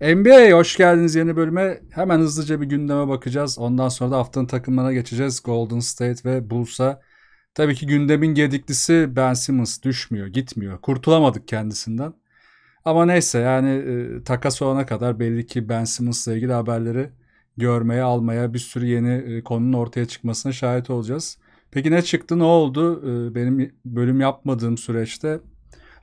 NBA hoş geldiniz yeni bölüme. Hemen hızlıca bir gündeme bakacağız. Ondan sonra da haftanın takımlarına geçeceğiz. Golden State ve Bulls'a. Tabii ki gündemin gediklisi Ben Simmons düşmüyor, gitmiyor. Kurtulamadık kendisinden. Ama neyse yani e, takas olana kadar belli ki Ben Simmons'la ilgili haberleri görmeye, almaya, bir sürü yeni e, konunun ortaya çıkmasına şahit olacağız. Peki ne çıktı, ne oldu? E, benim bölüm yapmadığım süreçte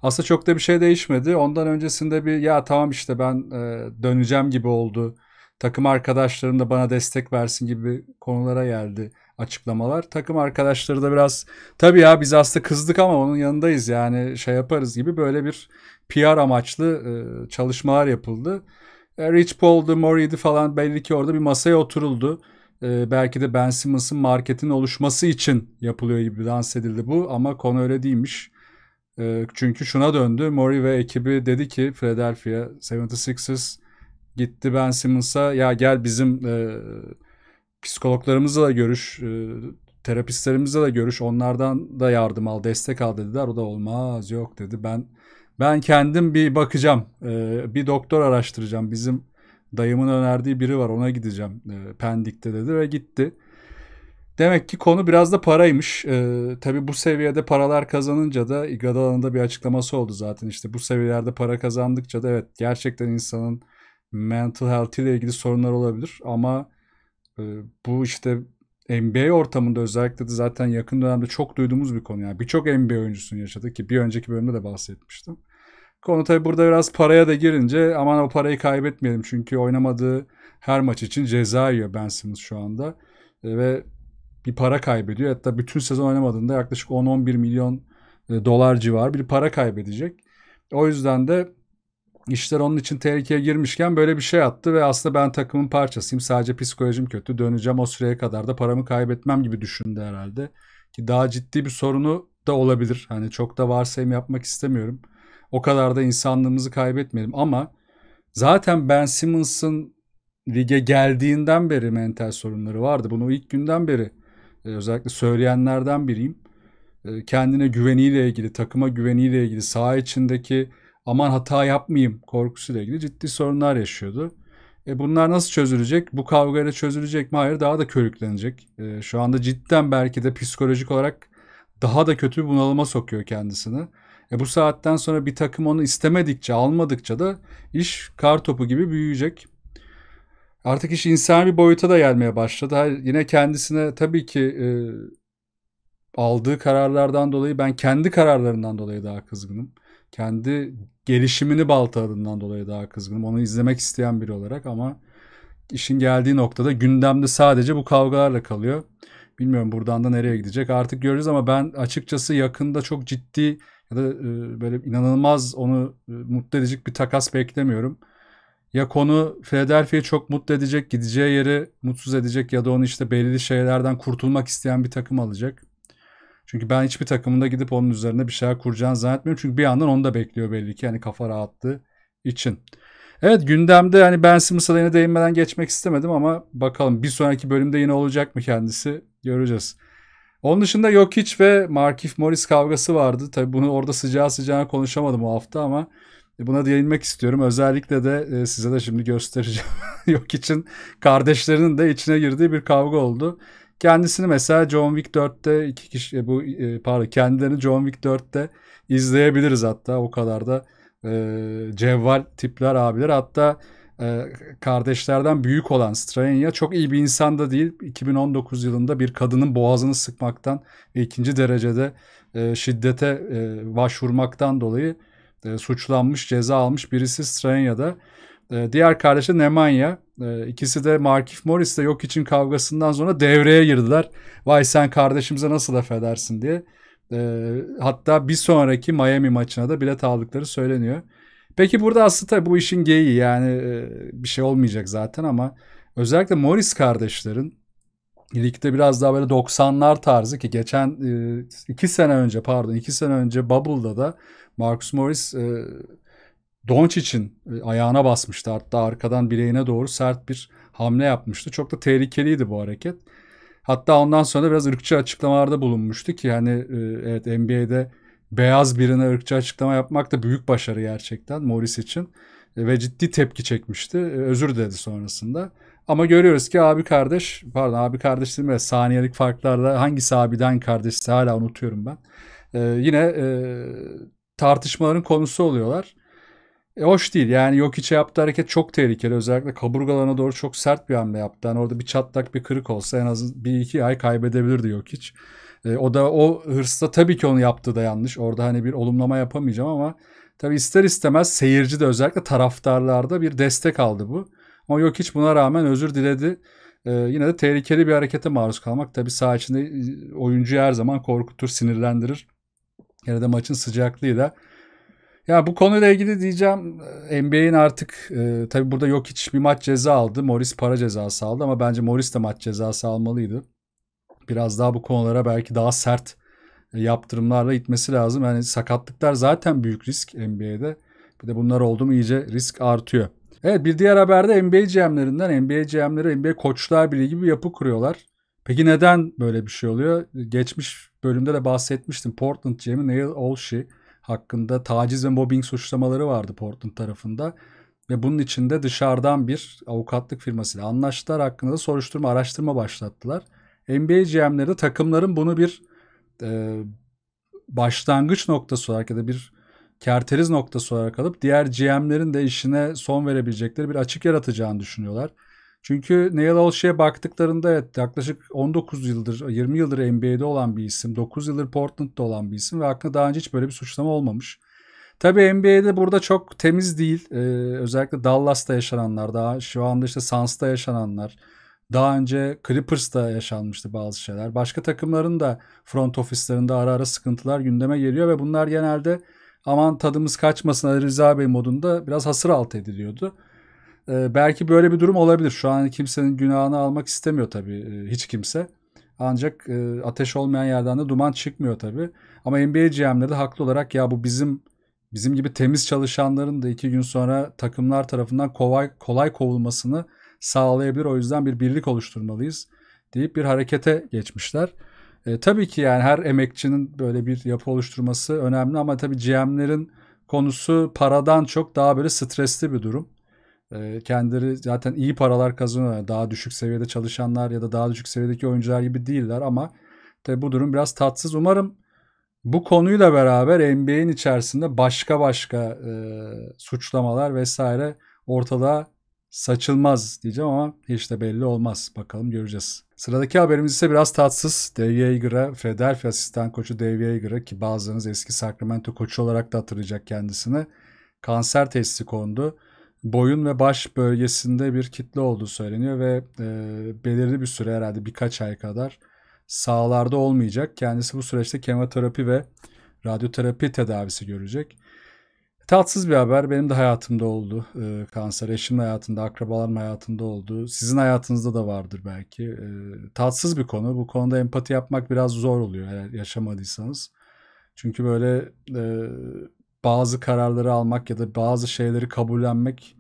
aslında çok da bir şey değişmedi. Ondan öncesinde bir ya tamam işte ben e, döneceğim gibi oldu. Takım arkadaşlarım da bana destek versin gibi konulara geldi açıklamalar. Takım arkadaşları da biraz tabii ya biz aslında kızdık ama onun yanındayız yani şey yaparız gibi böyle bir PR amaçlı e, çalışmalar yapıldı. E, Rich Paul'du, Murray'di falan belli ki orada bir masaya oturuldu. E, belki de Ben Simmons'ın marketin oluşması için yapılıyor gibi dans edildi bu ama konu öyle değilmiş. Ee, çünkü şuna döndü. Mori ve ekibi dedi ki Philadelphia 76ers gitti Ben Simmons'a ya gel bizim e, psikologlarımızla da görüş, e, terapistlerimizle de görüş, onlardan da yardım al, destek al dediler. O da olmaz, yok dedi. Ben ben kendim bir bakacağım, e, bir doktor araştıracağım. Bizim dayımın önerdiği biri var, ona gideceğim e, Pendik'te dedi ve gitti. Demek ki konu biraz da paraymış. Ee, tabii bu seviyede paralar kazanınca da Iguodala'nın da bir açıklaması oldu zaten. İşte bu seviyelerde para kazandıkça da evet gerçekten insanın mental health ile ilgili sorunlar olabilir ama e, bu işte NBA ortamında özellikle de zaten yakın dönemde çok duyduğumuz bir konu. Yani birçok NBA oyuncusunu yaşadı ki bir önceki bölümde de bahsetmiştim. Konu tabii burada biraz paraya da girince aman o parayı kaybetmeyelim çünkü oynamadığı her maç için ceza yiyor Ben Simmons şu anda. E, ve bir para kaybediyor. Hatta bütün sezon oynamadığında yaklaşık 10-11 milyon e, dolar civar bir para kaybedecek. O yüzden de işler onun için tehlikeye girmişken böyle bir şey attı ve aslında ben takımın parçasıyım. Sadece psikolojim kötü. Döneceğim o süreye kadar da paramı kaybetmem gibi düşündü herhalde. Ki daha ciddi bir sorunu da olabilir. Hani çok da varsayım yapmak istemiyorum. O kadar da insanlığımızı kaybetmedim ama zaten Ben Simmons'ın lige geldiğinden beri mental sorunları vardı. Bunu ilk günden beri e, özellikle söyleyenlerden biriyim. E, kendine güveniyle ilgili, takıma güveniyle ilgili, saha içindeki aman hata yapmayayım korkusuyla ilgili ciddi sorunlar yaşıyordu. E bunlar nasıl çözülecek? Bu kavgayla çözülecek mi? Hayır daha da körüklenecek. E, şu anda cidden belki de psikolojik olarak daha da kötü bir bunalıma sokuyor kendisini. E bu saatten sonra bir takım onu istemedikçe, almadıkça da iş kar topu gibi büyüyecek artık iş insan bir boyuta da gelmeye başladı. Hayır, yine kendisine tabii ki e, aldığı kararlardan dolayı ben kendi kararlarından dolayı daha kızgınım. Kendi gelişimini balta baltaladığından dolayı daha kızgınım. Onu izlemek isteyen biri olarak ama işin geldiği noktada gündemde sadece bu kavgalarla kalıyor. Bilmiyorum buradan da nereye gidecek artık görürüz ama ben açıkçası yakında çok ciddi ya da e, böyle inanılmaz onu e, mutlu edecek bir takas beklemiyorum ya konu Philadelphia'yı çok mutlu edecek, gideceği yeri mutsuz edecek ya da onu işte belirli şeylerden kurtulmak isteyen bir takım alacak. Çünkü ben hiçbir takımında gidip onun üzerine bir şeyler kuracağını zannetmiyorum. Çünkü bir yandan onu da bekliyor belli ki yani kafa rahattı için. Evet gündemde hani Ben Simmons'a yine değinmeden geçmek istemedim ama bakalım bir sonraki bölümde yine olacak mı kendisi göreceğiz. Onun dışında Jokic ve Markif Morris kavgası vardı. Tabi bunu orada sıcağı sıcağına konuşamadım o hafta ama e, buna değinmek istiyorum. Özellikle de e, size de şimdi göstereceğim. Yok için kardeşlerinin de içine girdiği bir kavga oldu. Kendisini mesela John Wick 4'te iki kişi e, bu pardon kendilerini John Wick 4'te izleyebiliriz hatta o kadar da e, cevval tipler abiler hatta e, kardeşlerden büyük olan Stranya çok iyi bir insan da değil 2019 yılında bir kadının boğazını sıkmaktan ikinci derecede e, şiddete e, başvurmaktan dolayı e, suçlanmış, ceza almış. Birisi Stranya'da, e, diğer kardeşi Nemanja. E, ikisi de Markif Morris'le yok için kavgasından sonra devreye girdiler. Vay sen kardeşimize nasıl laf edersin diye. E, hatta bir sonraki Miami maçına da bilet aldıkları söyleniyor. Peki burada aslında tabii bu işin geyiği yani e, bir şey olmayacak zaten ama özellikle Morris kardeşlerin ligde biraz daha böyle 90'lar tarzı ki geçen e, iki sene önce pardon iki sene önce Bubble'da da Marcus Morris e, Doncic'in e, ayağına basmıştı. Hatta arkadan bileğine doğru sert bir hamle yapmıştı. Çok da tehlikeliydi bu hareket. Hatta ondan sonra biraz ırkçı açıklamalarda bulunmuştu ki hani e, evet NBA'de beyaz birine ırkçı açıklama yapmak da büyük başarı gerçekten Morris için. E, ve ciddi tepki çekmişti. Özür dedi sonrasında. Ama görüyoruz ki abi kardeş, pardon abi kardeş değil mi? Saniyelik farklarla hangisi abiden kardeşse hala unutuyorum ben. Ee, yine e, tartışmaların konusu oluyorlar. E, hoş değil yani yok içe yaptığı hareket çok tehlikeli. Özellikle kaburgalarına doğru çok sert bir hamle yaptı. Yani orada bir çatlak bir kırık olsa en az bir iki ay kaybedebilirdi yok hiç. E, o da o hırsla tabii ki onu yaptı da yanlış. Orada hani bir olumlama yapamayacağım ama tabii ister istemez seyirci de özellikle taraftarlarda bir destek aldı bu. Ama yok hiç buna rağmen özür diledi. Ee, yine de tehlikeli bir harekete maruz kalmak tabii saha içinde e, oyuncuyu her zaman korkutur, sinirlendirir. Yine de maçın da. Ya bu konuyla ilgili diyeceğim e, NBA'in artık e, tabii burada yok hiç bir maç ceza aldı. Morris para cezası aldı ama bence Morris de maç cezası almalıydı. Biraz daha bu konulara belki daha sert e, yaptırımlarla itmesi lazım. Yani sakatlıklar zaten büyük risk NBA'de. Bir de bunlar oldu mu iyice risk artıyor. Evet bir diğer haberde NBA GM'lerinden NBA GM'leri NBA Koçlar Birliği gibi bir yapı kuruyorlar. Peki neden böyle bir şey oluyor? Geçmiş bölümde de bahsetmiştim. Portland GM'i Neil Olshi hakkında taciz ve mobbing suçlamaları vardı Portland tarafında. Ve bunun içinde dışarıdan bir avukatlık firmasıyla anlaştılar. Hakkında da soruşturma, araştırma başlattılar. NBA GM'leri de takımların bunu bir e, başlangıç noktası olarak ya da bir kerteriz noktası olarak alıp diğer GM'lerin de işine son verebilecekleri bir açık yaratacağını düşünüyorlar. Çünkü Neil Olshey'e baktıklarında evet, yaklaşık 19 yıldır, 20 yıldır NBA'de olan bir isim. 9 yıldır Portland'da olan bir isim ve hakkında daha önce hiç böyle bir suçlama olmamış. Tabii NBA'de burada çok temiz değil. Ee, özellikle Dallas'ta yaşananlar, daha şu anda işte Suns'ta yaşananlar. Daha önce Clippers'ta yaşanmıştı bazı şeyler. Başka takımların da front ofislerinde ara ara sıkıntılar gündeme geliyor ve bunlar genelde aman tadımız kaçmasın Ali Rıza Bey modunda biraz hasır alt ediliyordu. E, belki böyle bir durum olabilir. Şu an kimsenin günahını almak istemiyor tabii e, hiç kimse. Ancak e, ateş olmayan yerden de duman çıkmıyor tabii. Ama NBA GM'leri de haklı olarak ya bu bizim bizim gibi temiz çalışanların da iki gün sonra takımlar tarafından kolay kolay kovulmasını sağlayabilir. O yüzden bir birlik oluşturmalıyız deyip bir harekete geçmişler. E, tabii ki yani her emekçinin böyle bir yapı oluşturması önemli ama tabii GM'lerin konusu paradan çok daha böyle stresli bir durum. Ee, kendileri zaten iyi paralar kazanıyorlar. Daha düşük seviyede çalışanlar ya da daha düşük seviyedeki oyuncular gibi değiller ama tabi bu durum biraz tatsız. Umarım bu konuyla beraber NBA'in içerisinde başka başka e, suçlamalar vesaire ortada saçılmaz diyeceğim ama hiç de belli olmaz. Bakalım göreceğiz. Sıradaki haberimiz ise biraz tatsız. Dave Yeager'a, Philadelphia asistan koçu Dave Yeager'a ki bazılarınız eski Sacramento koçu olarak da hatırlayacak kendisini. Kanser testi kondu boyun ve baş bölgesinde bir kitle olduğu söyleniyor ve e, belirli bir süre herhalde birkaç ay kadar sağlarda olmayacak. Kendisi bu süreçte kemoterapi ve radyoterapi tedavisi görecek. Tatsız bir haber benim de hayatımda oldu e, kanser. Eşimin hayatında, akrabalarımın hayatında oldu. Sizin hayatınızda da vardır belki. E, tatsız bir konu. Bu konuda empati yapmak biraz zor oluyor eğer yaşamadıysanız. Çünkü böyle e, bazı kararları almak ya da bazı şeyleri kabullenmek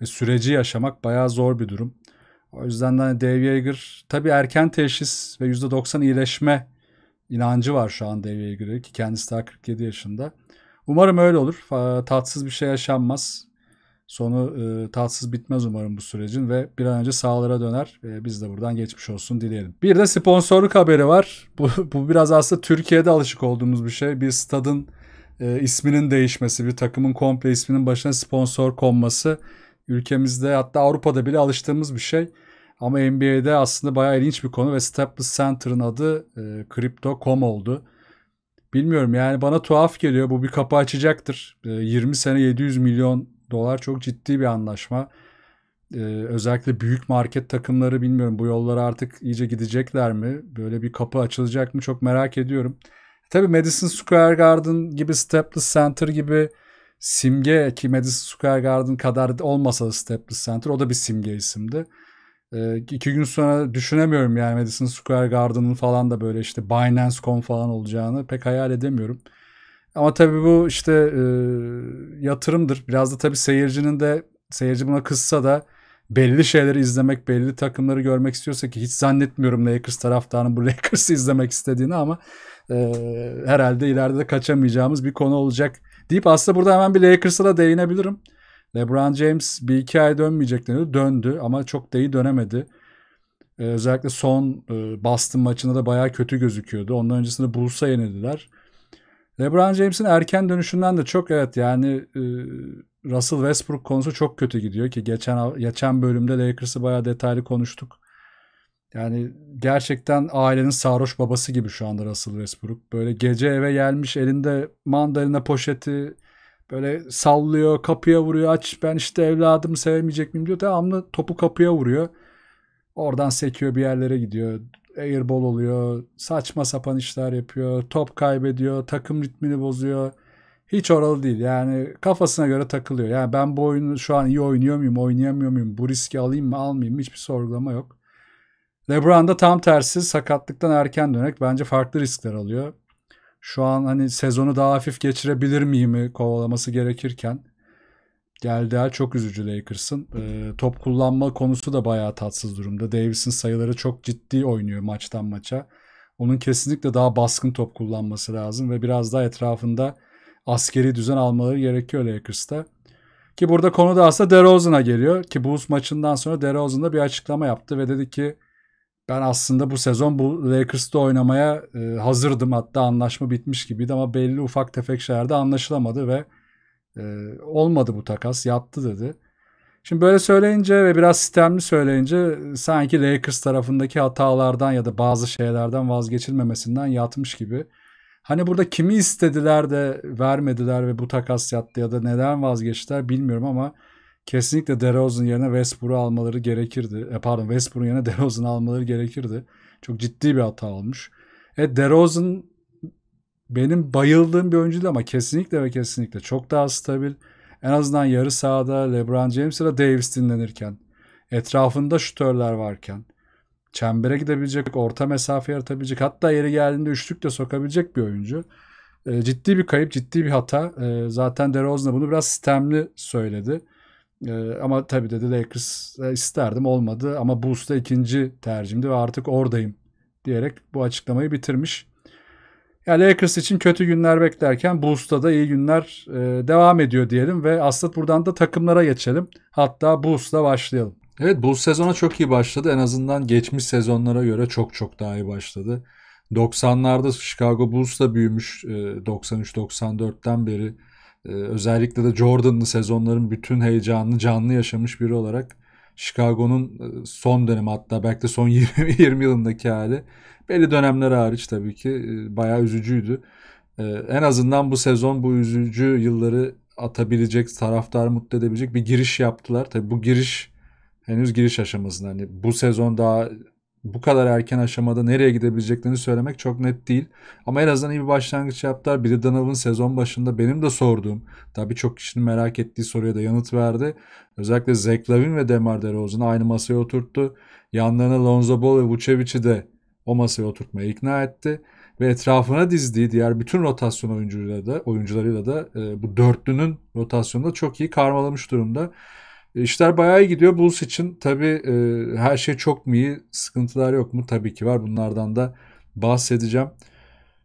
ve süreci yaşamak bayağı zor bir durum. O yüzden de hani Dave Yeager tabii erken teşhis ve %90 iyileşme inancı var şu an Dave Yeager'e ki kendisi daha 47 yaşında. Umarım öyle olur. Tatsız bir şey yaşanmaz. Sonu e, tatsız bitmez umarım bu sürecin ve bir an önce sağlara döner. E, biz de buradan geçmiş olsun dileyelim. Bir de sponsorluk haberi var. Bu, bu biraz aslında Türkiye'de alışık olduğumuz bir şey. Bir stadın e, isminin değişmesi, bir takımın komple isminin başına sponsor konması ülkemizde hatta Avrupa'da bile alıştığımız bir şey. Ama NBA'de aslında bayağı ilginç bir konu ve Staples Center'ın adı e, Crypto.com oldu. Bilmiyorum yani bana tuhaf geliyor. Bu bir kapı açacaktır. E, 20 sene 700 milyon dolar çok ciddi bir anlaşma. E, özellikle büyük market takımları bilmiyorum bu yollara artık iyice gidecekler mi? Böyle bir kapı açılacak mı çok merak ediyorum. Tabi Madison Square Garden gibi Staples Center gibi simge ki Madison Square Garden kadar olmasa da Staples Center o da bir simge isimdi. Ee, iki gün sonra düşünemiyorum yani Madison Square Garden'ın falan da böyle işte Binance Binance.com falan olacağını pek hayal edemiyorum. Ama tabi bu işte e, yatırımdır. Biraz da tabi seyircinin de seyirci buna kızsa da belli şeyleri izlemek, belli takımları görmek istiyorsa ki hiç zannetmiyorum Lakers taraftarının bu Lakers'ı izlemek istediğini ama e, herhalde ileride de kaçamayacağımız bir konu olacak deyip aslında burada hemen bir Lakers'a da değinebilirim. LeBron James bir iki ay dönmeyecek deniyordu. Döndü ama çok da iyi dönemedi. Ee, özellikle son e, Boston maçında da bayağı kötü gözüküyordu. Ondan öncesinde Bulls'a yenildiler. LeBron James'in erken dönüşünden de çok evet yani e, Russell Westbrook konusu çok kötü gidiyor ki geçen geçen bölümde Lakers'ı bayağı detaylı konuştuk. Yani gerçekten ailenin sarhoş babası gibi şu anda Russell Westbrook. Böyle gece eve gelmiş elinde mandalina poşeti böyle sallıyor kapıya vuruyor aç ben işte evladımı sevmeyecek miyim diyor. Devamlı topu kapıya vuruyor. Oradan sekiyor bir yerlere gidiyor. Airball oluyor. Saçma sapan işler yapıyor. Top kaybediyor. Takım ritmini bozuyor. Hiç oralı değil. Yani kafasına göre takılıyor. Yani ben bu oyunu şu an iyi oynuyor muyum, oynayamıyor muyum? Bu riski alayım mı, almayayım mı? Hiçbir sorgulama yok. LeBron da tam tersi sakatlıktan erken dönerek bence farklı riskler alıyor. Şu an hani sezonu daha hafif geçirebilir miyim e, kovalaması gerekirken geldi her çok üzücü Lakers'ın. Ee, top kullanma konusu da bayağı tatsız durumda. Davis'in sayıları çok ciddi oynuyor maçtan maça. Onun kesinlikle daha baskın top kullanması lazım ve biraz daha etrafında askeri düzen almaları gerekiyor Lakers'ta. Ki burada konu da aslında DeRozan'a geliyor. Ki Bulls maçından sonra DeRozan da bir açıklama yaptı ve dedi ki ben aslında bu sezon bu Lakers'ta oynamaya e, hazırdım. Hatta anlaşma bitmiş gibiydi ama belli ufak tefek şeylerde anlaşılamadı ve e, olmadı bu takas. Yattı dedi. Şimdi böyle söyleyince ve biraz sistemli söyleyince sanki Lakers tarafındaki hatalardan ya da bazı şeylerden vazgeçilmemesinden yatmış gibi. Hani burada kimi istediler de vermediler ve bu takas yattı ya da neden vazgeçtiler bilmiyorum ama kesinlikle DeRozan yerine Westbrook'u almaları gerekirdi. E pardon Westbrook'un yerine DeRozan'ı almaları gerekirdi. Çok ciddi bir hata olmuş. E DeRozan benim bayıldığım bir oyuncu ama kesinlikle ve kesinlikle çok daha stabil. En azından yarı sahada LeBron James ile Davis dinlenirken, etrafında şutörler varken, çembere gidebilecek, orta mesafe yaratabilecek, hatta yeri geldiğinde üçlük de sokabilecek bir oyuncu. E, ciddi bir kayıp, ciddi bir hata. E, zaten DeRozan da bunu biraz sistemli söyledi. E, ama tabii dedi Lakers e, isterdim olmadı ama Bulls da ikinci tercihimdi ve artık oradayım diyerek bu açıklamayı bitirmiş. Yani Lakers için kötü günler beklerken Bulls'ta da iyi günler e, devam ediyor diyelim ve aslında buradan da takımlara geçelim. Hatta Bulls'la başlayalım. Evet bu sezona çok iyi başladı. En azından geçmiş sezonlara göre çok çok daha iyi başladı. 90'larda Chicago Bulls büyümüş. E, 93-94'ten beri ee, özellikle de Jordan'lı sezonların bütün heyecanını canlı yaşamış biri olarak Chicago'nun e, son dönemi hatta belki de son 20, 20 yılındaki hali belli dönemler hariç tabii ki e, bayağı üzücüydü. Ee, en azından bu sezon bu üzücü yılları atabilecek, taraftar mutlu edebilecek bir giriş yaptılar. Tabii bu giriş henüz giriş aşamasında. Hani bu sezon daha bu kadar erken aşamada nereye gidebileceklerini söylemek çok net değil. Ama en azından iyi bir başlangıç yaptılar. Biri Donovan'ın sezon başında benim de sorduğum, tabii çok kişinin merak ettiği soruya da yanıt verdi. Özellikle Zach Lavin ve Demar DeRozan'ı aynı masaya oturttu. Yanlarına Lonzo Ball ve Vucevic'i de o masaya oturtmaya ikna etti. Ve etrafına dizdiği diğer bütün rotasyon oyuncularıyla da, oyuncularıyla da e, bu dörtlünün rotasyonunda çok iyi karmalamış durumda. E, işler bayağı iyi gidiyor Bulls için. Tabii e, her şey çok mu iyi? Sıkıntılar yok mu? Tabii ki var. Bunlardan da bahsedeceğim.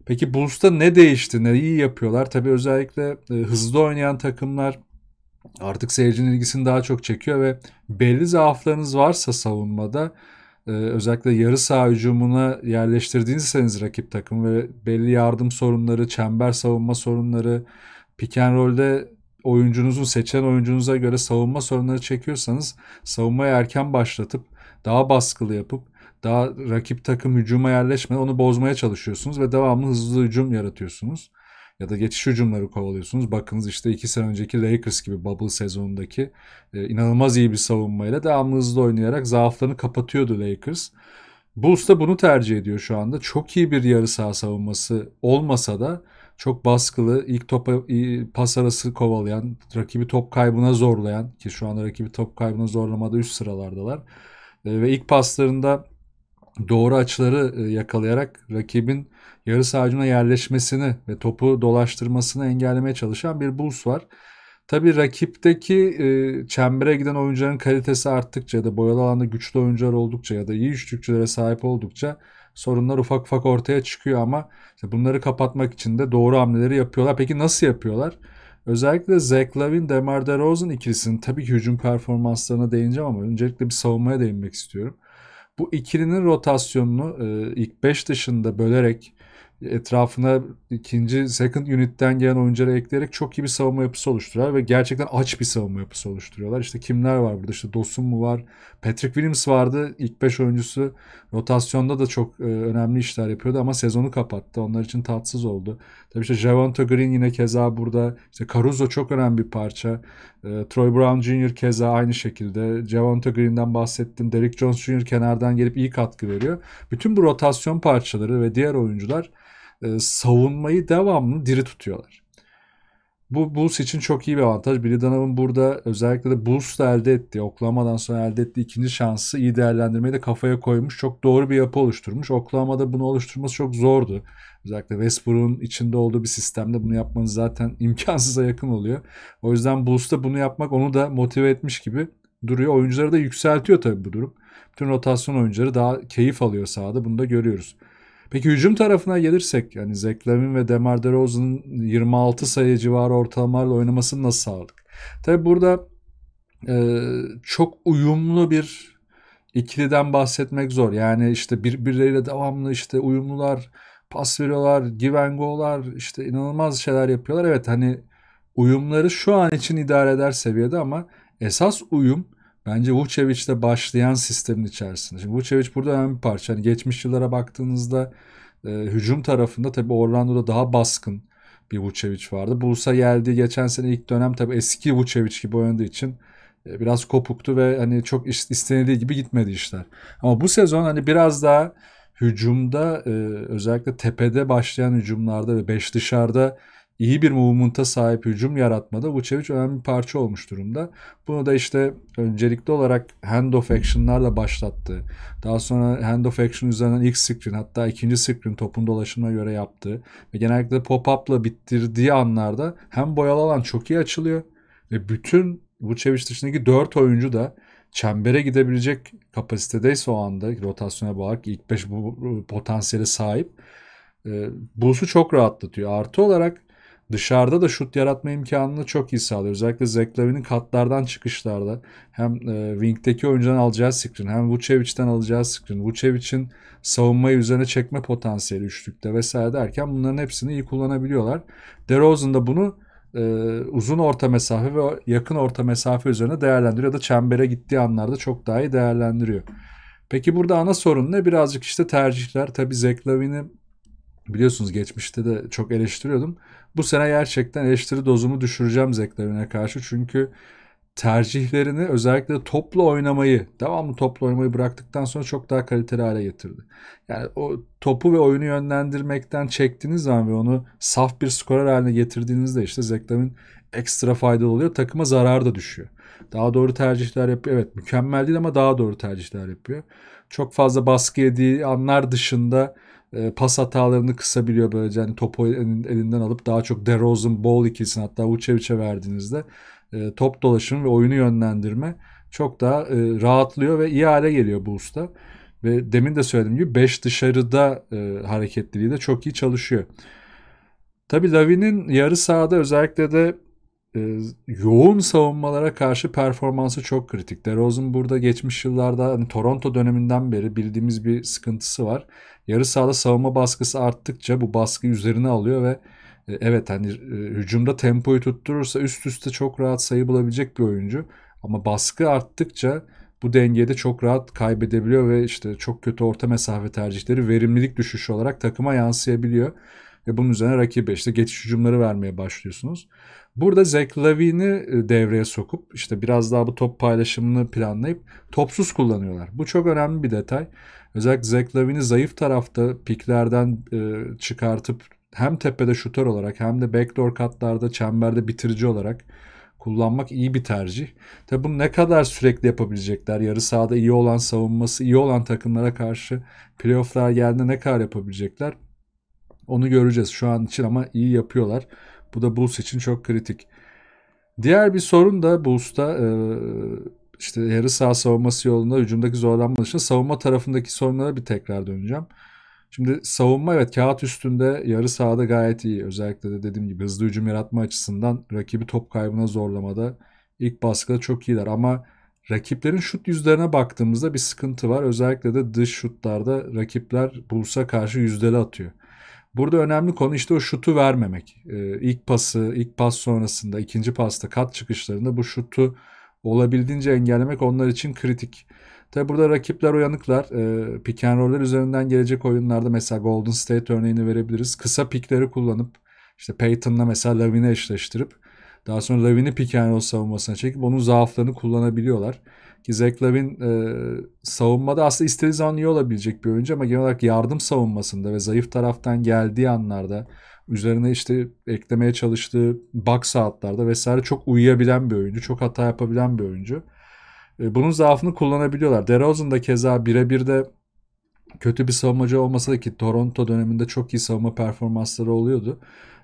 Peki Bulls'ta ne değişti? Ne iyi yapıyorlar? Tabii özellikle e, hızlı oynayan takımlar artık seyircinin ilgisini daha çok çekiyor ve belli zaaflarınız varsa savunmada e, özellikle yarı saha hücumuna yerleştirdiğinizseniz rakip takım ve belli yardım sorunları, çember savunma sorunları, pick and roll'de oyuncunuzu seçen oyuncunuza göre savunma sorunları çekiyorsanız savunmayı erken başlatıp daha baskılı yapıp daha rakip takım hücuma yerleşmeden onu bozmaya çalışıyorsunuz ve devamlı hızlı hücum yaratıyorsunuz. Ya da geçiş hücumları kovalıyorsunuz. Bakınız işte iki sene önceki Lakers gibi bubble sezonundaki e, inanılmaz iyi bir savunmayla devamlı hızlı oynayarak zaaflarını kapatıyordu Lakers. Bulls da bunu tercih ediyor şu anda. Çok iyi bir yarı saha savunması olmasa da çok baskılı, ilk topa pas arası kovalayan, rakibi top kaybına zorlayan ki şu anda rakibi top kaybına zorlamada üst sıralardalar. E, ve ilk paslarında doğru açıları e, yakalayarak rakibin yarı sahacına yerleşmesini ve topu dolaştırmasını engellemeye çalışan bir Bulls var. Tabi rakipteki e, çembere giden oyuncuların kalitesi arttıkça ya da boyalı alanda güçlü oyuncular oldukça ya da iyi üçlükçülere sahip oldukça sorunlar ufak ufak ortaya çıkıyor ama işte bunları kapatmak için de doğru hamleleri yapıyorlar. Peki nasıl yapıyorlar? Özellikle Zach Lavin, Demar DeRozan ikilisinin tabii ki hücum performanslarına değineceğim ama öncelikle bir savunmaya değinmek istiyorum. Bu ikilinin rotasyonunu e, ilk 5 dışında bölerek etrafına ikinci second unit'ten gelen oyuncuları ekleyerek çok iyi bir savunma yapısı oluşturuyorlar ve gerçekten aç bir savunma yapısı oluşturuyorlar. İşte kimler var burada? İşte Dosun mu var? Patrick Williams vardı. İlk 5 oyuncusu rotasyonda da çok e, önemli işler yapıyordu ama sezonu kapattı. Onlar için tatsız oldu. Tabii işte Javonto Green yine keza burada. İşte Caruso çok önemli bir parça. E, Troy Brown Jr. keza aynı şekilde. Javonto Green'den bahsettim. Derek Jones Jr. kenardan gelip iyi katkı veriyor. Bütün bu rotasyon parçaları ve diğer oyuncular e, savunmayı devamlı diri tutuyorlar. Bu Bulls için çok iyi bir avantaj. Billy Donovan burada özellikle de Bulls'ta elde ettiği, oklamadan sonra elde ettiği ikinci şansı iyi değerlendirmeyi de kafaya koymuş. Çok doğru bir yapı oluşturmuş. Oklamada bunu oluşturması çok zordu. Özellikle Westbrook'un içinde olduğu bir sistemde bunu yapmanız zaten imkansıza yakın oluyor. O yüzden Bulls'ta bunu yapmak onu da motive etmiş gibi duruyor. Oyuncuları da yükseltiyor tabii bu durum. Bütün rotasyon oyuncuları daha keyif alıyor sahada. Bunu da görüyoruz. Peki hücum tarafına gelirsek yani Zach ve Demar DeRozan'ın 26 sayı civarı ortalamalarla oynamasını nasıl sağladık? Tabi burada e, çok uyumlu bir ikiliden bahsetmek zor. Yani işte birbirleriyle devamlı işte uyumlular, pas veriyorlar, give go'lar işte inanılmaz şeyler yapıyorlar. Evet hani uyumları şu an için idare eder seviyede ama esas uyum Bence Vucevic'te başlayan sistemin içerisinde. Şimdi Vucevic burada önemli bir parça. Hani geçmiş yıllara baktığınızda e, hücum tarafında tabii Orlando'da daha baskın bir Vucevic vardı. Bursa geldi geçen sene ilk dönem tabii eski Vucevic gibi oynadığı için e, biraz kopuktu ve hani çok istenildiği gibi gitmedi işler. Ama bu sezon hani biraz daha hücumda e, özellikle tepede başlayan hücumlarda ve 5 dışarıda iyi bir movement'a sahip hücum yaratmada Vucevic önemli bir parça olmuş durumda. Bunu da işte öncelikli olarak hand of action'larla başlattı. Daha sonra hand of action üzerinden ilk screen hatta ikinci screen topun dolaşımına göre yaptı. Ve genellikle pop-up'la bittirdiği anlarda hem boyalı alan çok iyi açılıyor ve bütün Vucevic dışındaki 4 oyuncu da çembere gidebilecek kapasitedeyse o anda rotasyona bağlı ilk 5 potansiyeli sahip. E, Bulls'u çok rahatlatıyor. Artı olarak Dışarıda da şut yaratma imkanını çok iyi sağlıyor. Özellikle Zeklavin'in katlardan çıkışlarda hem e, wing'deki oyuncudan alacağı screen hem Vucevic'den alacağı screen. Vucevic'in savunmayı üzerine çekme potansiyeli üçlükte vesaire derken bunların hepsini iyi kullanabiliyorlar. DeRozan da bunu e, uzun orta mesafe ve yakın orta mesafe üzerine değerlendiriyor ya da çembere gittiği anlarda çok daha iyi değerlendiriyor. Peki burada ana sorun ne? Birazcık işte tercihler. Tabii Zeklavin'i biliyorsunuz geçmişte de çok eleştiriyordum. Bu sene gerçekten eleştiri dozumu düşüreceğim zeklerine karşı. Çünkü tercihlerini özellikle toplu oynamayı, devamlı toplu oynamayı bıraktıktan sonra çok daha kaliteli hale getirdi. Yani o topu ve oyunu yönlendirmekten çektiğiniz zaman ve onu saf bir skorer haline getirdiğinizde işte Zeklam'ın ekstra faydalı oluyor. Takıma zarar da düşüyor. Daha doğru tercihler yapıyor. Evet mükemmel değil ama daha doğru tercihler yapıyor. Çok fazla baskı yediği anlar dışında ee, pas hatalarını kısabiliyor böylece. Yani topu elinden alıp daha çok DeRozan ball ikilisini hatta Vucevic'e verdiğinizde e, top dolaşımı ve oyunu yönlendirme çok daha e, rahatlıyor ve iyi hale geliyor bu usta Ve demin de söylediğim gibi 5 dışarıda e, hareketliliği de çok iyi çalışıyor. Tabii Lavin'in yarı sahada özellikle de ee, yoğun savunmalara karşı performansı çok kritik. DeRozan burada geçmiş yıllarda hani Toronto döneminden beri bildiğimiz bir sıkıntısı var. Yarı sahada savunma baskısı arttıkça bu baskı üzerine alıyor ve e, evet hani e, hücumda tempoyu tutturursa üst üste çok rahat sayı bulabilecek bir oyuncu. Ama baskı arttıkça bu dengede çok rahat kaybedebiliyor ve işte çok kötü orta mesafe tercihleri verimlilik düşüşü olarak takıma yansıyabiliyor. Ve bunun üzerine rakibe işte geçiş hücumları vermeye başlıyorsunuz. Burada Zach Lavin'i e, devreye sokup işte biraz daha bu top paylaşımını planlayıp topsuz kullanıyorlar. Bu çok önemli bir detay. Özellikle Zach Lavin'i zayıf tarafta piklerden e, çıkartıp hem tepede şutör olarak hem de backdoor katlarda çemberde bitirici olarak kullanmak iyi bir tercih. Tabi bunu ne kadar sürekli yapabilecekler? Yarı sahada iyi olan savunması, iyi olan takımlara karşı playofflar geldiğinde ne kadar yapabilecekler? Onu göreceğiz şu an için ama iyi yapıyorlar. Bu da Bulls için çok kritik. Diğer bir sorun da Bulls'ta e, işte yarı saha savunması yolunda hücumdaki zorlanma dışında savunma tarafındaki sorunlara bir tekrar döneceğim. Şimdi savunma evet kağıt üstünde yarı sahada gayet iyi. Özellikle de dediğim gibi hızlı hücum yaratma açısından rakibi top kaybına zorlamada ilk baskıda çok iyiler. Ama rakiplerin şut yüzlerine baktığımızda bir sıkıntı var. Özellikle de dış şutlarda rakipler Bulls'a karşı yüzdeli atıyor. Burada önemli konu işte o şutu vermemek. Ee, ilk pası, ilk pas sonrasında, ikinci pasta kat çıkışlarında bu şutu olabildiğince engellemek onlar için kritik. Tabi burada rakipler uyanıklar. E, pick and roller üzerinden gelecek oyunlarda mesela Golden State örneğini verebiliriz. Kısa pikleri kullanıp işte Payton'la mesela Lavin'i eşleştirip daha sonra Lavin'i pick and roll savunmasına çekip onun zaaflarını kullanabiliyorlar. Ki Zach Lavin e, savunmada aslında istediği zaman iyi olabilecek bir oyuncu ama genel olarak yardım savunmasında ve zayıf taraftan geldiği anlarda üzerine işte eklemeye çalıştığı box saatlerde vesaire çok uyuyabilen bir oyuncu. Çok hata yapabilen bir oyuncu. E, bunun zaafını kullanabiliyorlar. DeRozan da keza birebir de kötü bir savunmacı olmasa da ki Toronto döneminde çok iyi savunma performansları oluyordu.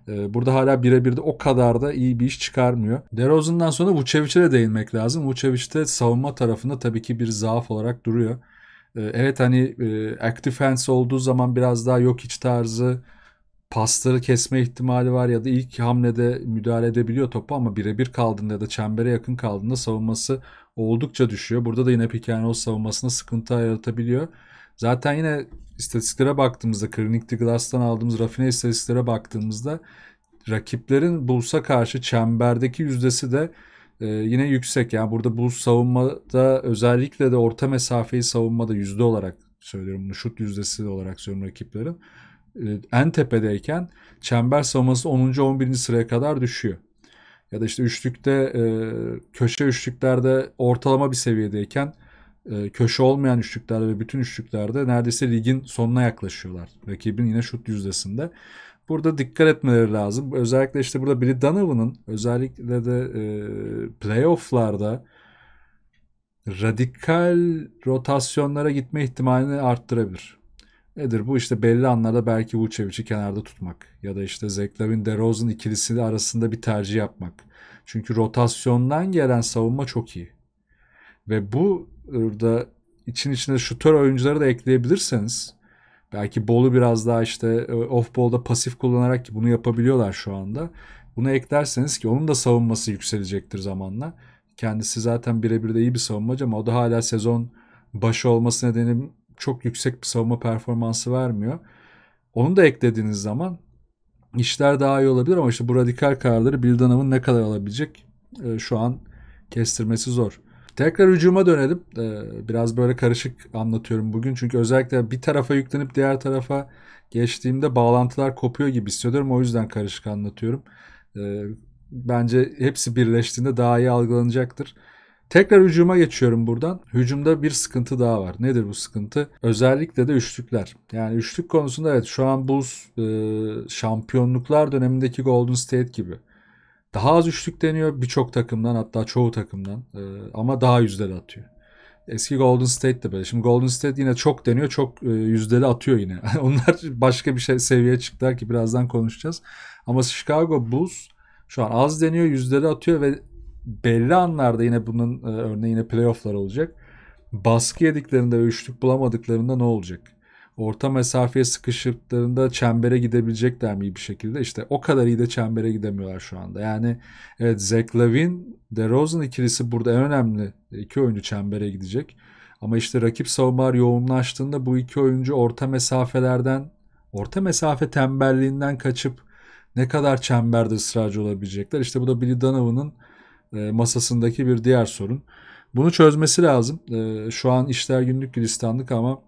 Ee, burada hala birebir de o kadar da iyi bir iş çıkarmıyor. DeRozan'dan sonra Vucevic'e de değinmek lazım. Vucevic de savunma tarafında tabii ki bir zaaf olarak duruyor. Ee, evet hani e, active hands olduğu zaman biraz daha yok iç tarzı pasları kesme ihtimali var ya da ilk hamlede müdahale edebiliyor topu ama birebir kaldığında ya da çembere yakın kaldığında savunması oldukça düşüyor. Burada da yine Pikenrol savunmasına sıkıntı yaratabiliyor. Zaten yine istatistiklere baktığımızda Clinic de Glass'tan aldığımız rafine istatistiklere baktığımızda rakiplerin Bulls'a karşı çemberdeki yüzdesi de e, yine yüksek. Yani burada Bulls savunmada özellikle de orta mesafeyi savunmada yüzde olarak söylüyorum şut yüzdesi olarak söylüyorum rakiplerin. E, en tepedeyken çember savunması 10. 11. sıraya kadar düşüyor. Ya da işte üçlükte e, köşe üçlüklerde ortalama bir seviyedeyken e, köşe olmayan üçlüklerde ve bütün üçlüklerde neredeyse ligin sonuna yaklaşıyorlar. Rakibin yine şut yüzdesinde. Burada dikkat etmeleri lazım. Özellikle işte burada Billy Donovan'ın özellikle de e, playofflarda radikal rotasyonlara gitme ihtimalini arttırabilir. Nedir bu? işte belli anlarda belki Vucevic'i kenarda tutmak ya da işte Zach Lavin, DeRozan ikilisi arasında bir tercih yapmak. Çünkü rotasyondan gelen savunma çok iyi. Ve bu orada için içine şutör oyuncuları da ekleyebilirseniz belki Bolu biraz daha işte e, off ball'da pasif kullanarak ki bunu yapabiliyorlar şu anda. Bunu eklerseniz ki onun da savunması yükselecektir zamanla. Kendisi zaten birebir de iyi bir savunmacı ama o da hala sezon başı olması nedeni çok yüksek bir savunma performansı vermiyor. Onu da eklediğiniz zaman işler daha iyi olabilir ama işte bu radikal kararları Bildanov'un ne kadar alabilecek e, şu an kestirmesi zor. Tekrar hücuma dönelim. Ee, biraz böyle karışık anlatıyorum bugün. Çünkü özellikle bir tarafa yüklenip diğer tarafa geçtiğimde bağlantılar kopuyor gibi hissediyorum. O yüzden karışık anlatıyorum. Ee, bence hepsi birleştiğinde daha iyi algılanacaktır. Tekrar hücuma geçiyorum buradan. Hücumda bir sıkıntı daha var. Nedir bu sıkıntı? Özellikle de üçlükler. Yani üçlük konusunda evet şu an Bulls e, şampiyonluklar dönemindeki Golden State gibi. Daha az üçlük deniyor birçok takımdan hatta çoğu takımdan e, ama daha yüzdeli atıyor. Eski Golden State de böyle. Şimdi Golden State yine çok deniyor çok e, yüzdeli atıyor yine. Onlar başka bir şey seviyeye çıktılar ki birazdan konuşacağız. Ama Chicago Bulls şu an az deniyor yüzdeli atıyor ve belli anlarda yine bunun e, örneği yine playofflar olacak. Baskı yediklerinde ve üçlük bulamadıklarında ne olacak? orta mesafeye sıkıştıklarında çembere gidebilecekler mi bir şekilde? İşte o kadar iyi de çembere gidemiyorlar şu anda. Yani evet Zach Lavin, DeRozan ikilisi burada en önemli iki oyuncu çembere gidecek. Ama işte rakip savunmalar yoğunlaştığında bu iki oyuncu orta mesafelerden, orta mesafe tembelliğinden kaçıp ne kadar çemberde ısrarcı olabilecekler? İşte bu da Billy Donovan'ın e, masasındaki bir diğer sorun. Bunu çözmesi lazım. E, şu an işler günlük gülistanlık ama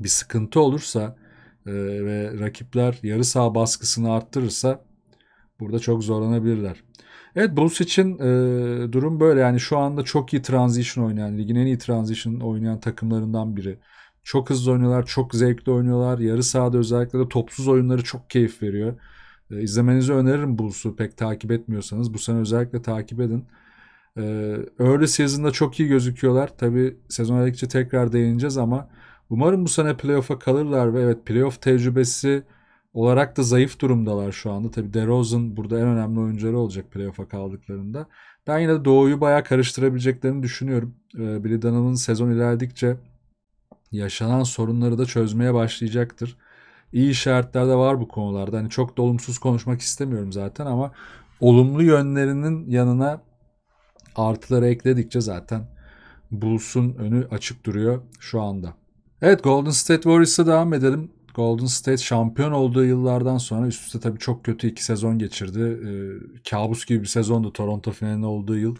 bir sıkıntı olursa e, ve rakipler yarı saha baskısını arttırırsa burada çok zorlanabilirler. Evet Bulls için e, durum böyle. Yani şu anda çok iyi transition oynayan, ligin en iyi transition oynayan takımlarından biri. Çok hızlı oynuyorlar, çok zevkli oynuyorlar. Yarı sahada özellikle de topsuz oyunları çok keyif veriyor. E, izlemenizi öneririm Bulls'u pek takip etmiyorsanız. Bu sene özellikle takip edin. E, early season'da çok iyi gözüküyorlar. Tabi sezon geldikçe tekrar değineceğiz ama Umarım bu sene playoff'a kalırlar ve evet playoff tecrübesi olarak da zayıf durumdalar şu anda. Tabi DeRozan burada en önemli oyuncuları olacak playoff'a kaldıklarında. Ben yine de Doğu'yu bayağı karıştırabileceklerini düşünüyorum. Ee, Billy Donovan'ın sezon ilerledikçe yaşanan sorunları da çözmeye başlayacaktır. İyi işaretler de var bu konularda. Hani çok da olumsuz konuşmak istemiyorum zaten ama olumlu yönlerinin yanına artıları ekledikçe zaten Bulls'un önü açık duruyor şu anda. Evet Golden State Warriors'a devam edelim. Golden State şampiyon olduğu yıllardan sonra üst üste tabii çok kötü iki sezon geçirdi. Ee, kabus gibi bir sezondu Toronto finalinde olduğu yıl.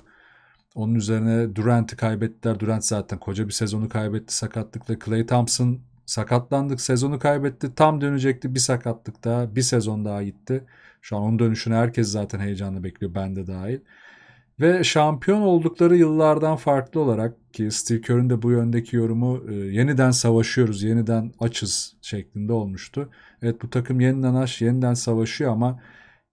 Onun üzerine Durant'i kaybettiler. Durant zaten koca bir sezonu kaybetti sakatlıkla. Clay Thompson sakatlandık sezonu kaybetti. Tam dönecekti bir sakatlık daha bir sezon daha gitti. Şu an onun dönüşünü herkes zaten heyecanla bekliyor ben de dahil. Ve şampiyon oldukları yıllardan farklı olarak ki Steve Kerr'ün de bu yöndeki yorumu e, yeniden savaşıyoruz, yeniden açız şeklinde olmuştu. Evet bu takım yeniden aç, yeniden savaşıyor ama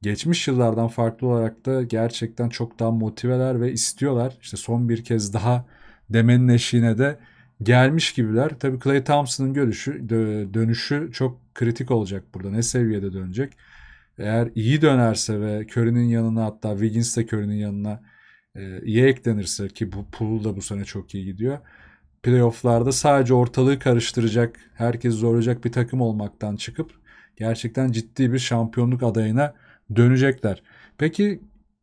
geçmiş yıllardan farklı olarak da gerçekten çok daha motiveler ve istiyorlar. İşte son bir kez daha demenin eşiğine de gelmiş gibiler. Tabii Clay Thompson'ın görüşü, dönüşü çok kritik olacak burada. Ne seviyede dönecek? eğer iyi dönerse ve Curry'nin yanına hatta Wiggins de Curry'nin yanına e, iyi eklenirse ki bu pool da bu sene çok iyi gidiyor. Playoff'larda sadece ortalığı karıştıracak, herkes zorlayacak bir takım olmaktan çıkıp gerçekten ciddi bir şampiyonluk adayına dönecekler. Peki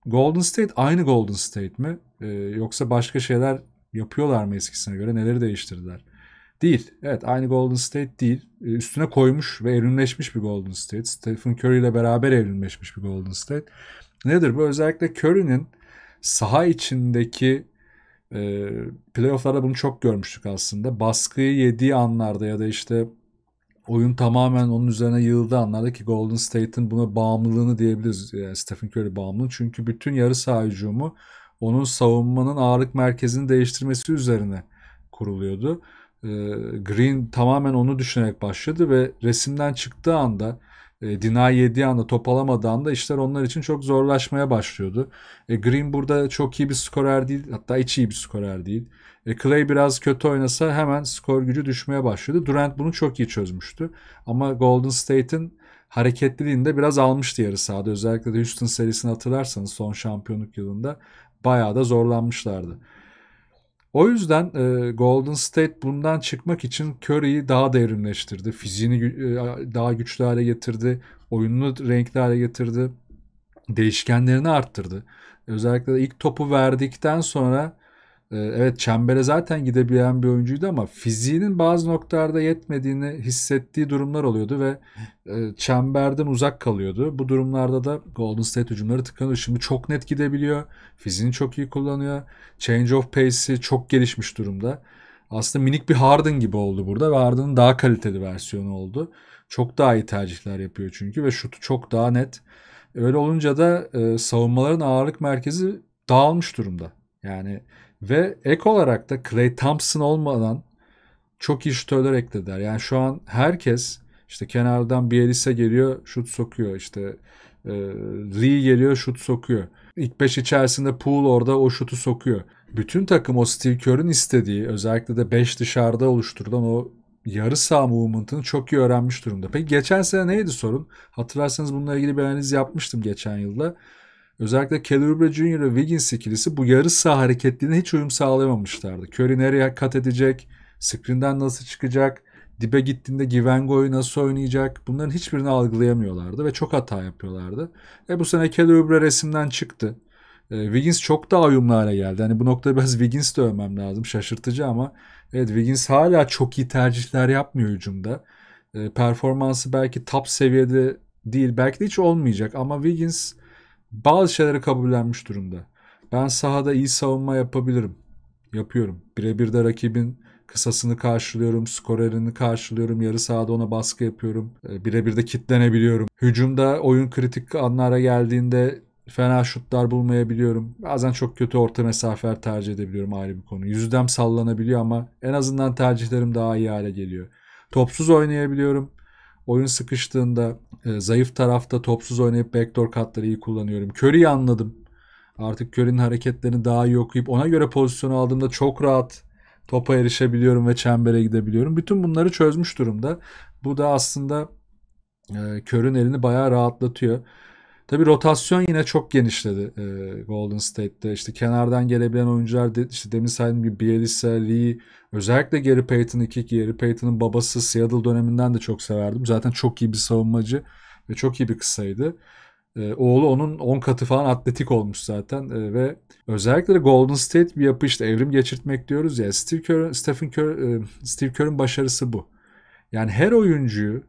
Golden State aynı Golden State mi? E, yoksa başka şeyler yapıyorlar mı eskisine göre? Neleri değiştirdiler? Değil. Evet aynı Golden State değil. Ee, üstüne koymuş ve evrimleşmiş bir Golden State. Stephen Curry ile beraber evrimleşmiş bir Golden State. Nedir bu? Özellikle Curry'nin saha içindeki e, playofflarda bunu çok görmüştük aslında. Baskıyı yediği anlarda ya da işte oyun tamamen onun üzerine yığıldı anlarda ki Golden State'in buna bağımlılığını diyebiliriz. Yani e, Stephen Curry bağımlılığı. Çünkü bütün yarı saha hücumu onun savunmanın ağırlık merkezini değiştirmesi üzerine kuruluyordu. Ee, Green tamamen onu düşünerek başladı ve resimden çıktığı anda e, Dina yediği anda top anda işler onlar için çok zorlaşmaya başlıyordu. E, Green burada çok iyi bir skorer değil hatta hiç iyi bir skorer değil. E, Clay biraz kötü oynasa hemen skor gücü düşmeye başlıyordu. Durant bunu çok iyi çözmüştü. Ama Golden State'in hareketliliğinde biraz almıştı yarı sahada. Özellikle de Houston serisini hatırlarsanız son şampiyonluk yılında bayağı da zorlanmışlardı. O yüzden e, Golden State bundan çıkmak için Curry'i daha da evrimleştirdi. Fiziğini e, daha güçlü hale getirdi. Oyununu renkli hale getirdi. Değişkenlerini arttırdı. Özellikle ilk topu verdikten sonra ee, evet çembere zaten gidebilen bir oyuncuydu ama fiziğinin bazı noktalarda yetmediğini hissettiği durumlar oluyordu ve e, çemberden uzak kalıyordu. Bu durumlarda da Golden State hücumları tıkanıyor. Şimdi çok net gidebiliyor. Fiziğini çok iyi kullanıyor. Change of pace'i çok gelişmiş durumda. Aslında minik bir Harden gibi oldu burada ve Harden'ın daha kaliteli versiyonu oldu. Çok daha iyi tercihler yapıyor çünkü ve şutu çok daha net. Öyle olunca da e, savunmaların ağırlık merkezi dağılmış durumda. Yani ve ek olarak da Clay Thompson olmadan çok iyi şutörler eklediler. Yani şu an herkes işte kenardan Bielisa geliyor şut sokuyor. İşte e, Lee geliyor şut sokuyor. İlk beş içerisinde Pool orada o şutu sokuyor. Bütün takım o Steve Kerr'ün istediği özellikle de 5 dışarıda oluşturulan o yarı sağ movement'ını çok iyi öğrenmiş durumda. Peki geçen sene neydi sorun? Hatırlarsanız bununla ilgili bir analiz yapmıştım geçen yılda. Özellikle Kelly Junior ve Wiggins ikilisi bu yarı saha hareketliliğine hiç uyum sağlayamamışlardı. Curry nereye kat edecek, screen'den nasıl çıkacak, dibe gittiğinde Givengo'yu nasıl oynayacak bunların hiçbirini algılayamıyorlardı ve çok hata yapıyorlardı. E bu sene Kelly resimden çıktı. E, Wiggins çok daha uyumlu hale geldi. Hani bu noktada biraz Wiggins de övmem lazım. Şaşırtıcı ama evet Wiggins hala çok iyi tercihler yapmıyor hücumda. E, performansı belki top seviyede değil belki de hiç olmayacak ama Wiggins bazı şeyleri kabullenmiş durumda. Ben sahada iyi savunma yapabilirim. Yapıyorum. Birebir de rakibin kısasını karşılıyorum, skorerini karşılıyorum, yarı sahada ona baskı yapıyorum. Ee, birebir de kitlenebiliyorum. Hücumda oyun kritik anlara geldiğinde fena şutlar bulmayabiliyorum. Bazen çok kötü orta mesafeler tercih edebiliyorum ayrı bir konu. Yüzdem sallanabiliyor ama en azından tercihlerim daha iyi hale geliyor. Topsuz oynayabiliyorum. Oyun sıkıştığında ee, zayıf tarafta topsuz oynayıp backdoor katları iyi kullanıyorum. Curry'i anladım. Artık Curry'nin hareketlerini daha iyi okuyup ona göre pozisyon aldığımda çok rahat topa erişebiliyorum ve çembere gidebiliyorum. Bütün bunları çözmüş durumda. Bu da aslında e, Kör'ün elini bayağı rahatlatıyor. Tabi rotasyon yine çok genişledi e, Golden State'te. İşte kenardan gelebilen oyuncular de, işte demin saydığım gibi Bielisa, Lee, özellikle Gary Payton 2, Gary Payton'ın babası Seattle döneminden de çok severdim. Zaten çok iyi bir savunmacı ve çok iyi bir kısaydı. E, oğlu onun 10 katı falan atletik olmuş zaten e, ve özellikle de Golden State bir yapı işte evrim geçirtmek diyoruz ya. Steve Kerr, Stephen Kerr, e, Steve başarısı bu. Yani her oyuncuyu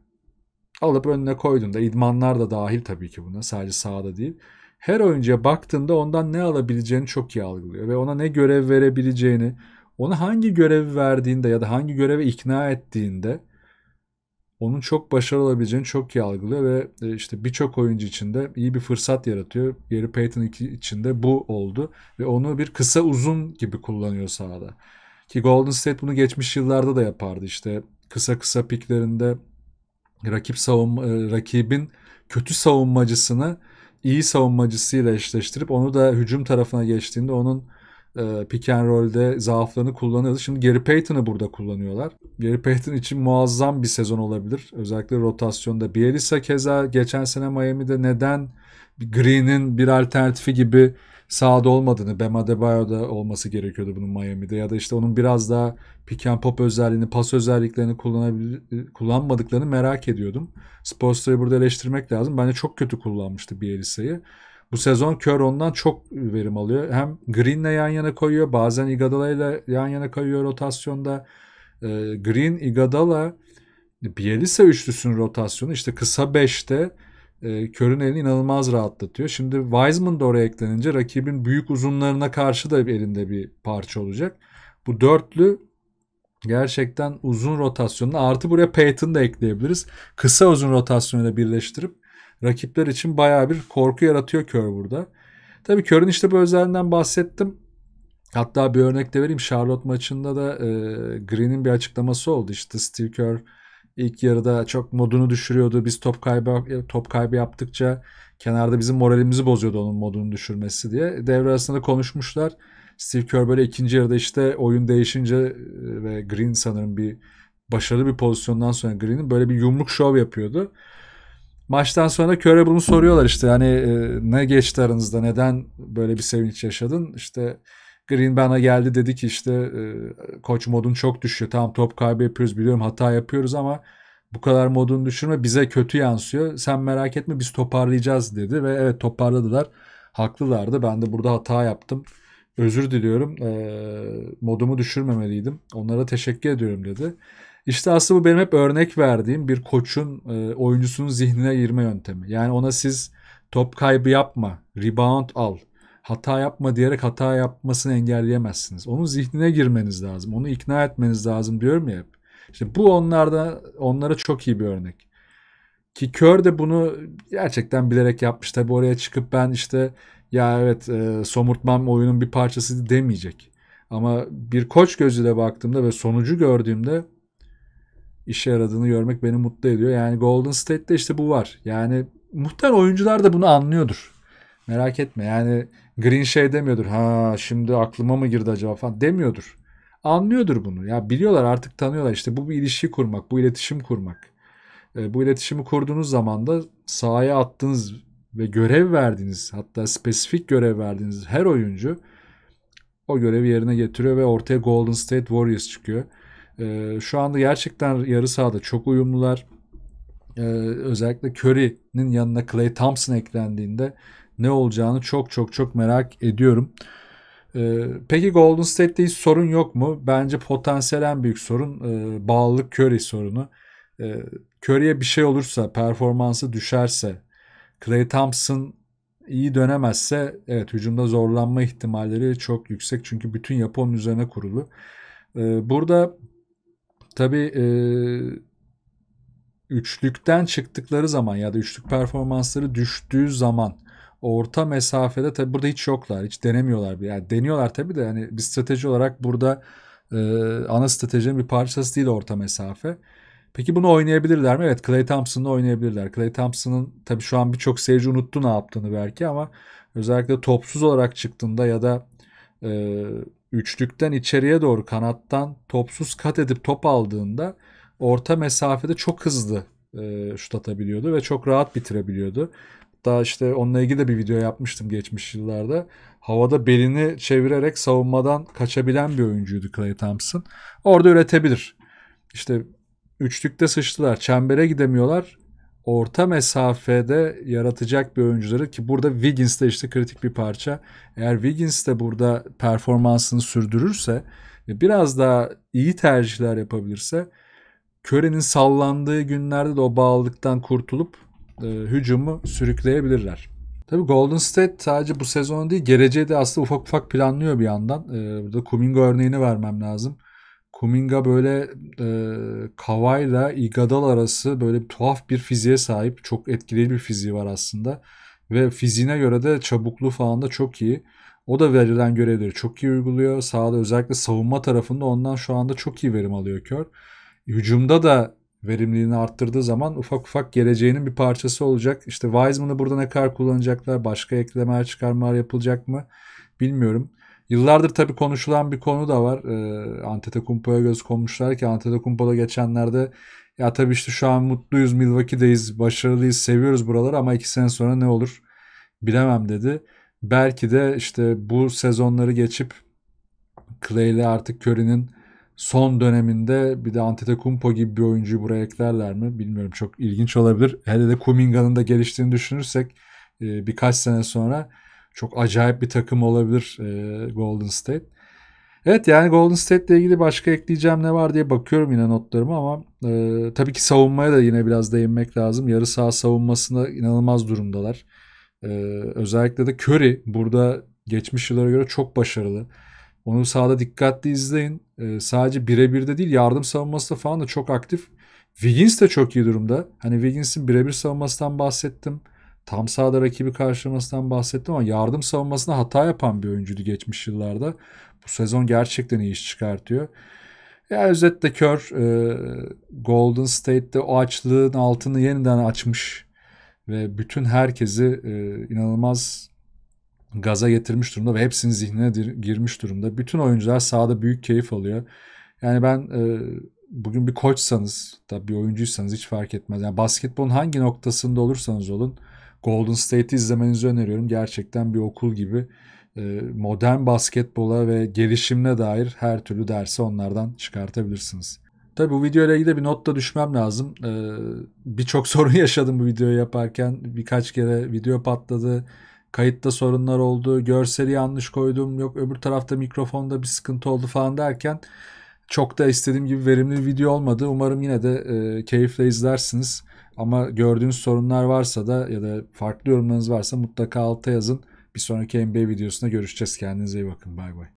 Alıp önüne koyduğunda idmanlar da dahil tabii ki buna sadece sahada değil. Her oyuncuya baktığında ondan ne alabileceğini çok iyi algılıyor ve ona ne görev verebileceğini, ona hangi görevi verdiğinde ya da hangi göreve ikna ettiğinde onun çok başarılı olabileceğini çok iyi algılıyor ve e, işte birçok oyuncu için de iyi bir fırsat yaratıyor. Gary Payton için de bu oldu ve onu bir kısa uzun gibi kullanıyor sahada. Ki Golden State bunu geçmiş yıllarda da yapardı işte kısa kısa piklerinde rakip savun e, rakibin kötü savunmacısını iyi savunmacısıyla eşleştirip onu da hücum tarafına geçtiğinde onun e, pick and roll'de zaaflarını kullanıyordu. Şimdi Gary Payton'ı burada kullanıyorlar. Gary Payton için muazzam bir sezon olabilir. Özellikle rotasyonda. Bielisa keza geçen sene Miami'de neden Green'in bir alternatifi gibi Sağda olmadığını, Bam Adebayo'da olması gerekiyordu bunun Miami'de ya da işte onun biraz daha pick and pop özelliğini, pas özelliklerini kullanmadıklarını merak ediyordum. Sporstra'yı burada eleştirmek lazım. Bence çok kötü kullanmıştı Bielisa'yı. Bu sezon Kör ondan çok verim alıyor. Hem Green'le yan yana koyuyor, bazen Igadala'yla yan yana koyuyor rotasyonda. Ee, Green, Igadala, Bielisa üçlüsünün rotasyonu işte kısa 5'te e, körün elini inanılmaz rahatlatıyor. Şimdi Wiseman da oraya eklenince rakibin büyük uzunlarına karşı da elinde bir parça olacak. Bu dörtlü gerçekten uzun rotasyonda artı buraya Peyton da ekleyebiliriz. Kısa uzun rotasyonuyla birleştirip rakipler için baya bir korku yaratıyor Kör burada. Tabii Kör'ün işte bu özelliğinden bahsettim. Hatta bir örnek de vereyim. Charlotte maçında da e, Green'in bir açıklaması oldu. İşte Steve Kerr İlk yarıda çok modunu düşürüyordu. Biz top kaybı top kaybı yaptıkça kenarda bizim moralimizi bozuyordu onun modunu düşürmesi diye. Devre arasında konuşmuşlar. Steve Kerr böyle ikinci yarıda işte oyun değişince e, ve Green sanırım bir başarılı bir pozisyondan sonra Green'in böyle bir yumruk şov yapıyordu. Maçtan sonra Kerr'e bunu soruyorlar işte hani ne geçti aranızda neden böyle bir sevinç yaşadın? işte. Green bana geldi dedi ki işte e, koç modun çok düşüyor. Tamam top kaybı yapıyoruz biliyorum hata yapıyoruz ama bu kadar modun düşürme bize kötü yansıyor. Sen merak etme biz toparlayacağız dedi ve evet toparladılar. Haklılardı. Ben de burada hata yaptım. Özür diliyorum. E, modumu düşürmemeliydim. Onlara teşekkür ediyorum dedi. İşte aslında bu benim hep örnek verdiğim bir koçun e, oyuncusunun zihnine girme yöntemi. Yani ona siz top kaybı yapma, rebound al, hata yapma diyerek hata yapmasını engelleyemezsiniz. Onun zihnine girmeniz lazım. Onu ikna etmeniz lazım diyorum ya hep. İşte bu onlarda onlara çok iyi bir örnek. Ki Kör de bunu gerçekten bilerek yapmış. Tabi oraya çıkıp ben işte ya evet e, somurtmam oyunun bir parçası demeyecek. Ama bir koç gözüyle baktığımda ve sonucu gördüğümde işe yaradığını görmek beni mutlu ediyor. Yani Golden State'de işte bu var. Yani muhtemelen oyuncular da bunu anlıyordur. Merak etme yani Green şey demiyordur. Ha şimdi aklıma mı girdi acaba falan demiyordur. Anlıyordur bunu. Ya biliyorlar artık tanıyorlar işte bu bir ilişki kurmak, bu iletişim kurmak. E, bu iletişimi kurduğunuz zaman da sahaya attığınız ve görev verdiğiniz hatta spesifik görev verdiğiniz her oyuncu o görevi yerine getiriyor ve ortaya Golden State Warriors çıkıyor. E, şu anda gerçekten yarı sahada çok uyumlular. E, özellikle Curry'nin yanına Clay Thompson eklendiğinde ne olacağını çok çok çok merak ediyorum. Ee, peki Golden State'de hiç sorun yok mu? Bence potansiyel en büyük sorun e, bağlılık Curry sorunu. E, Curry'e bir şey olursa, performansı düşerse, Clay Thompson iyi dönemezse evet hücumda zorlanma ihtimalleri çok yüksek. Çünkü bütün yapı onun üzerine kurulu. Ee, burada tabii e, üçlükten çıktıkları zaman ya da üçlük performansları düştüğü zaman orta mesafede tabi burada hiç yoklar. Hiç denemiyorlar. bir Yani deniyorlar tabi de yani bir strateji olarak burada e, ana stratejinin bir parçası değil orta mesafe. Peki bunu oynayabilirler mi? Evet Clay Thompson'la oynayabilirler. Clay Thompson'ın tabi şu an birçok seyirci unuttu ne yaptığını belki ama özellikle topsuz olarak çıktığında ya da e, üçlükten içeriye doğru kanattan topsuz kat edip top aldığında orta mesafede çok hızlı e, şut atabiliyordu ve çok rahat bitirebiliyordu. Hatta işte onunla ilgili de bir video yapmıştım geçmiş yıllarda. Havada belini çevirerek savunmadan kaçabilen bir oyuncuydu Clay Thompson. Orada üretebilir. İşte üçlükte sıçtılar. Çembere gidemiyorlar. Orta mesafede yaratacak bir oyuncuları ki burada Wiggins de işte kritik bir parça. Eğer Wiggins de burada performansını sürdürürse ve biraz daha iyi tercihler yapabilirse Curry'nin sallandığı günlerde de o bağlılıktan kurtulup e, hücumu sürükleyebilirler. Tabii Golden State sadece bu sezon değil geleceği de aslında ufak ufak planlıyor bir yandan. E, burada Kuminga örneğini vermem lazım. Kuminga böyle e, ile Igadal arası böyle tuhaf bir fiziğe sahip. Çok etkileyici bir fiziği var aslında. Ve fiziğine göre de çabukluğu falan da çok iyi. O da verilen görevleri çok iyi uyguluyor. Sağda özellikle savunma tarafında ondan şu anda çok iyi verim alıyor Kör. Hücumda da verimliliğini arttırdığı zaman ufak ufak geleceğinin bir parçası olacak. İşte Wiseman'ı burada ne kadar kullanacaklar, başka eklemeler çıkarmalar yapılacak mı bilmiyorum. Yıllardır tabii konuşulan bir konu da var. E, Antetokounmpo'ya göz konmuşlar ki Antetokounmpo'da geçenlerde ya tabii işte şu an mutluyuz, Milwaukee'deyiz, başarılıyız, seviyoruz buraları ama iki sene sonra ne olur bilemem dedi. Belki de işte bu sezonları geçip Clay ile artık Curry'nin son döneminde bir de Antetokounmpo gibi bir oyuncuyu buraya eklerler mi bilmiyorum çok ilginç olabilir. Hele de Kuminga'nın da geliştiğini düşünürsek e, birkaç sene sonra çok acayip bir takım olabilir e, Golden State. Evet yani Golden State ile ilgili başka ekleyeceğim ne var diye bakıyorum yine notlarıma ama e, tabii ki savunmaya da yine biraz değinmek lazım. Yarı saha savunmasında inanılmaz durumdalar. E, özellikle de Curry burada geçmiş yıllara göre çok başarılı. Onu sahada dikkatli izleyin. E, sadece birebir de değil yardım savunması da falan da çok aktif. Wiggins de çok iyi durumda. Hani Wiggins'in birebir savunmasından bahsettim. Tam sahada rakibi karşılamasından bahsettim ama yardım savunmasında hata yapan bir oyuncuydu geçmiş yıllarda. Bu sezon gerçekten iyi iş çıkartıyor. Ya özetle Kör e, Golden State'de o açlığın altını yeniden açmış ve bütün herkesi e, inanılmaz gaza getirmiş durumda ve hepsinin zihnine girmiş durumda. Bütün oyuncular sahada büyük keyif alıyor. Yani ben e, bugün bir koçsanız, tabii bir oyuncuysanız hiç fark etmez. Yani basketbolun hangi noktasında olursanız olun Golden State'i izlemenizi öneriyorum. Gerçekten bir okul gibi e, modern basketbola ve gelişimine dair her türlü dersi onlardan çıkartabilirsiniz. Tabi bu videoyla ilgili de bir not da düşmem lazım. Ee, Birçok sorun yaşadım bu videoyu yaparken. Birkaç kere video patladı kayıtta sorunlar oldu, görseli yanlış koydum, yok öbür tarafta mikrofonda bir sıkıntı oldu falan derken çok da istediğim gibi verimli bir video olmadı. Umarım yine de e, keyifle izlersiniz. Ama gördüğünüz sorunlar varsa da ya da farklı yorumlarınız varsa mutlaka alta yazın. Bir sonraki NBA videosunda görüşeceğiz. Kendinize iyi bakın. Bay bay.